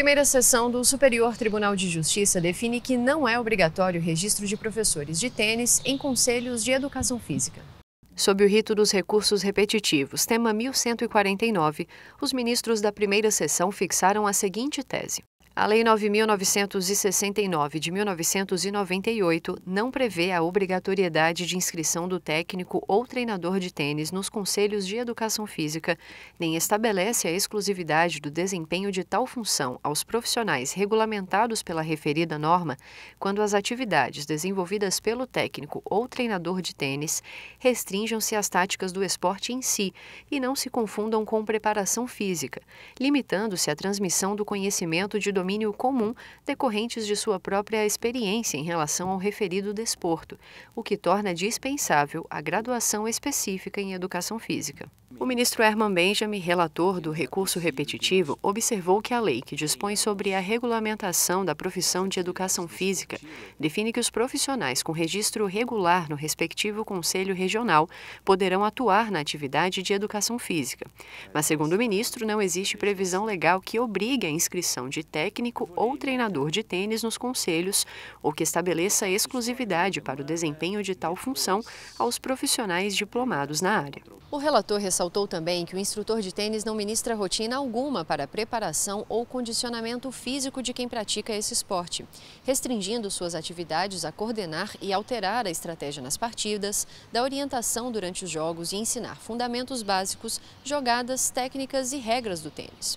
Primeira sessão do Superior Tribunal de Justiça define que não é obrigatório o registro de professores de tênis em conselhos de educação física. Sob o rito dos recursos repetitivos, tema 1149, os ministros da primeira sessão fixaram a seguinte tese: a Lei 9.969 de 1998 não prevê a obrigatoriedade de inscrição do técnico ou treinador de tênis nos conselhos de educação física, nem estabelece a exclusividade do desempenho de tal função aos profissionais regulamentados pela referida norma quando as atividades desenvolvidas pelo técnico ou treinador de tênis restringam-se às táticas do esporte em si e não se confundam com preparação física, limitando-se à transmissão do conhecimento de domínio domínio comum decorrentes de sua própria experiência em relação ao referido desporto, o que torna dispensável a graduação específica em educação física. O ministro Herman Benjamin, relator do recurso repetitivo, observou que a lei que dispõe sobre a regulamentação da profissão de educação física define que os profissionais com registro regular no respectivo conselho regional poderão atuar na atividade de educação física. Mas, segundo o ministro, não existe previsão legal que obrigue a inscrição de técnico ou treinador de tênis nos conselhos ou que estabeleça exclusividade para o desempenho de tal função aos profissionais diplomados na área. O relator ressaltou também que o instrutor de tênis não ministra rotina alguma para preparação ou condicionamento físico de quem pratica esse esporte, restringindo suas atividades a coordenar e alterar a estratégia nas partidas, dar orientação durante os jogos e ensinar fundamentos básicos, jogadas, técnicas e regras do tênis.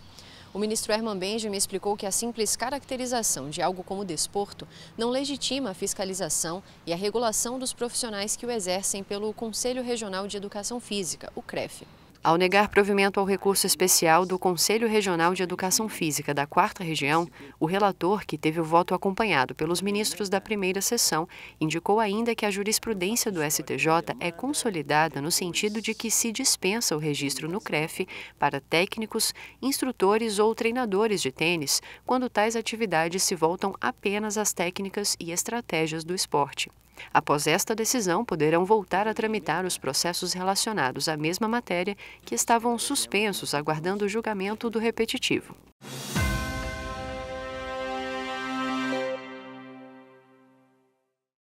O ministro Herman Benjamin explicou que a simples caracterização de algo como desporto não legitima a fiscalização e a regulação dos profissionais que o exercem pelo Conselho Regional de Educação Física, o CREF. Ao negar provimento ao recurso especial do Conselho Regional de Educação Física da 4 Região, o relator, que teve o voto acompanhado pelos ministros da primeira sessão, indicou ainda que a jurisprudência do STJ é consolidada no sentido de que se dispensa o registro no CREF para técnicos, instrutores ou treinadores de tênis, quando tais atividades se voltam apenas às técnicas e estratégias do esporte. Após esta decisão, poderão voltar a tramitar os processos relacionados à mesma matéria que estavam suspensos aguardando o julgamento do repetitivo.